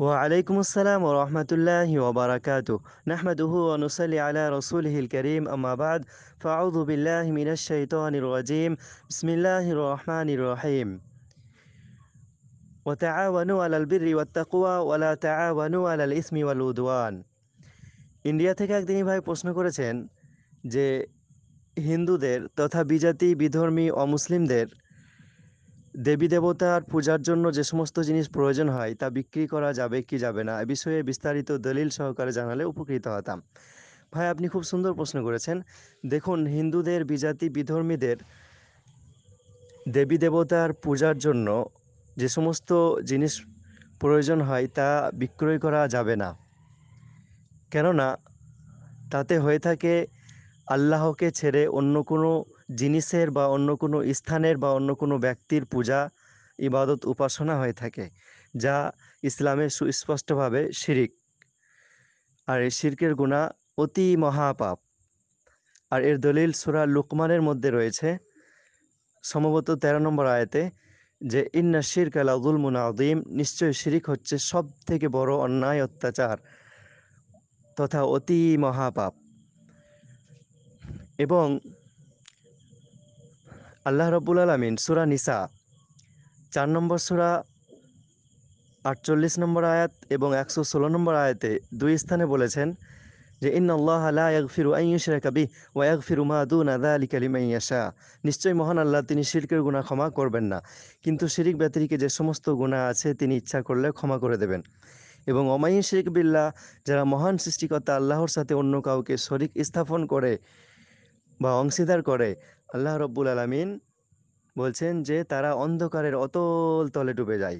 ওয়ালাইকুম আসসালাম রহমতুল্লাহ ওবরাকাত নাহমাদুহু অনুসালি আলা রসুলহিল করিম আমাবাদ ফাউদু বিল্লাহ মিনাশাইতানির রাজিম বিসমিল্লাহির রহমানির রহিম ওয়াতাআওয়ানু আলাল বিররি ওয়াত্তাকওয়া ওয়ালা তাআওয়ানু আলাল ইসমি ওয়াল উদওয়ান ইন্ডিয়া থেকে একদিন ভাই প্রশ্ন করেছেন যে হিন্দুদের তথা বিজাতি বিধর্মী অমুসলিমদের দেবী দেবতার পূজার জন্য যে সমস্ত জিনিস প্রয়োজন হয় তা বিক্রি করা যাবে কি যাবে না এ বিষয়ে বিস্তারিত দলিল সহকারে জানালে উপকৃত হতাম ভাই আপনি খুব সুন্দর প্রশ্ন করেছেন দেখুন হিন্দুদের বিজাতি বিধর্মীদের দেবী দেবতার পূজার জন্য যে সমস্ত জিনিস প্রয়োজন হয় তা বিক্রয় করা যাবে না কেননা তাতে হয়ে থাকে আল্লাহকে ছেড়ে অন্য কোনো জিনিসের বা অন্য কোনো স্থানের বা অন্য কোনো ব্যক্তির পূজা ইবাদত উপাসনা হয়ে থাকে যা ইসলামে সুস্পষ্টভাবে শিরিক আর এই শির্কের গুণা অতি মহাপাপ আর এর দলিল সুরা লুকমানের মধ্যে রয়েছে সম্ভবত ১৩ নম্বর আয়তে যে ইন্না শিরক আলাউদুল মুনাউদ্দিম নিশ্চয় শিরিক হচ্ছে সব থেকে বড় অন্যায় অত্যাচার তথা অতি মহাপাপ এবং আল্লাহ রব্বুল আলমিন সুরা নিসা চার নম্বর সুরা আটচল্লিশ নম্বর আয়াত এবং একশো ষোলো নম্বর আয়াতে দুই স্থানে বলেছেন যে ইন আল্লাহ আলা ফিরু আইয়ুশরা কাবি ওয়াক ফিরু মা দুনা আলী কালিম ইয়াশা নিশ্চয়ই মহান আল্লাহ তিনি শিরকের গুণা ক্ষমা করবেন না কিন্তু শিরিক ব্যতিরিকে যে সমস্ত গুণা আছে তিনি ইচ্ছা করলে ক্ষমা করে দেবেন এবং অমাই শিরিক বিল্লাহ যারা মহান সৃষ্টিকর্তা আল্লাহর সাথে অন্য কাউকে শরিক স্থাপন করে বা অংশীদার করে আল্লাহ রব্বুল আলমিন বলছেন যে তারা অন্ধকারের অতল তলে ডুবে যায়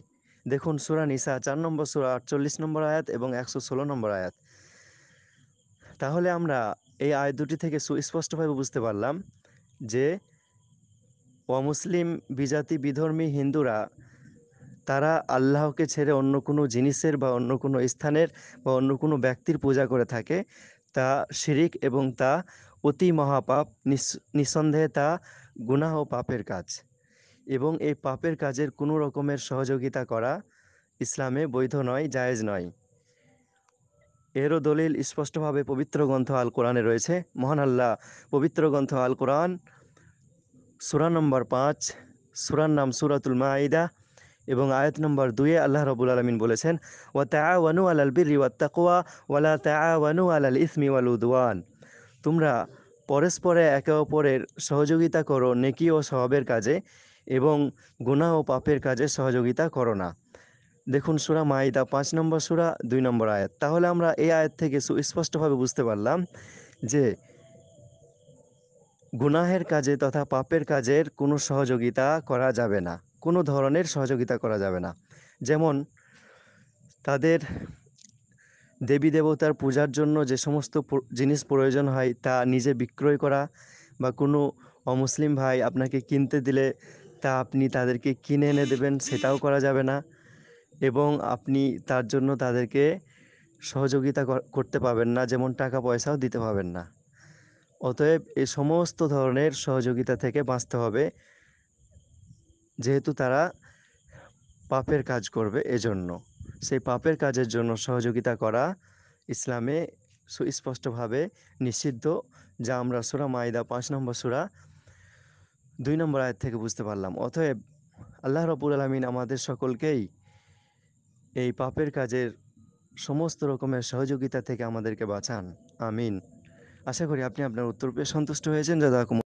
দেখুন সুরা নিসা চার নম্বর সুরা আটচল্লিশ নম্বর আয়াত এবং একশো ষোলো নম্বর আয়াত তাহলে আমরা এই আয় দুটি থেকে সুস্পষ্টভাবে বুঝতে পারলাম যে অমুসলিম বিজাতি বিধর্মী হিন্দুরা তারা আল্লাহকে ছেড়ে অন্য কোনো জিনিসের বা অন্য কোনো স্থানের বা অন্য কোনো ব্যক্তির পূজা করে থাকে তা শিরিক এবং তা অতি মহাপাপ নিঃসন্দেহে তা গুনাহ ও পাপের কাজ এবং এই পাপের কাজের কোনো রকমের সহযোগিতা করা ইসলামে বৈধ নয় জায়েজ নয় এরও দলিল স্পষ্টভাবে পবিত্র গ্রন্থ আল কোরআনে রয়েছে মহান আল্লাহ পবিত্র গ্রন্থ আল কোরআন সুরা নম্বর পাঁচ সুরার নাম সুরাতুল মাঈদা এবং আয়াত নম্বর দুয়ে আল্লাহ রবুল আলমিন বলেছেন ওয়া তা ওয়ানু আলাল বিরি ওয়া তাকুয়া ওয়ালা তা ওয়ানু আলাল ইসমি ওয়াল উদওয়ান তোমরা পরস্পরে একে অপরের সহযোগিতা করো নেকি ও স্বভাবের কাজে এবং গুণা ও পাপের কাজে সহযোগিতা করো না দেখুন সুরা মাইদা পাঁচ নম্বর সুরা দুই নম্বর আয়াত তাহলে আমরা এই আয়াত থেকে সুস্পষ্টভাবে বুঝতে পারলাম যে গুনাহের কাজে তথা পাপের কাজের কোনো সহযোগিতা করা যাবে না কোনো ধরনের সহযোগিতা করা যাবে না যেমন তাদের দেবী দেবতার পূজার জন্য যে সমস্ত জিনিস প্রয়োজন হয় তা নিজে বিক্রয় করা বা কোনো অমুসলিম ভাই আপনাকে কিনতে দিলে তা আপনি তাদেরকে কিনে এনে দেবেন সেটাও করা যাবে না এবং আপনি তার জন্য তাদেরকে সহযোগিতা করতে পাবেন না যেমন টাকা পয়সাও দিতে পাবেন না অতএব এই সমস্ত ধরনের সহযোগিতা থেকে বাঁচতে হবে যেহেতু তারা পাপের কাজ করবে এজন্য সেই পাপের কাজের জন্য সহযোগিতা করা ইসলামে সুস্পষ্টভাবে নিষিদ্ধ যা আমরা সুরা মাইদা পাঁচ নম্বর সুরা দুই নম্বর আয়ের থেকে বুঝতে পারলাম অতএব আল্লাহ রবুল আলমিন আমাদের সকলকেই এই পাপের কাজের সমস্ত রকমের সহযোগিতা থেকে আমাদেরকে বাঁচান আমিন আশা করি আপনি আপনার উত্তর পেয়ে সন্তুষ্ট হয়েছেন দাদা কুমার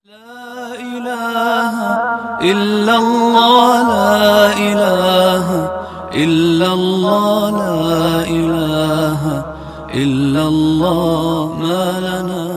ইল্লাল্লাহ লা ইলাহা إلا الله لا إله إلا الله ما لنا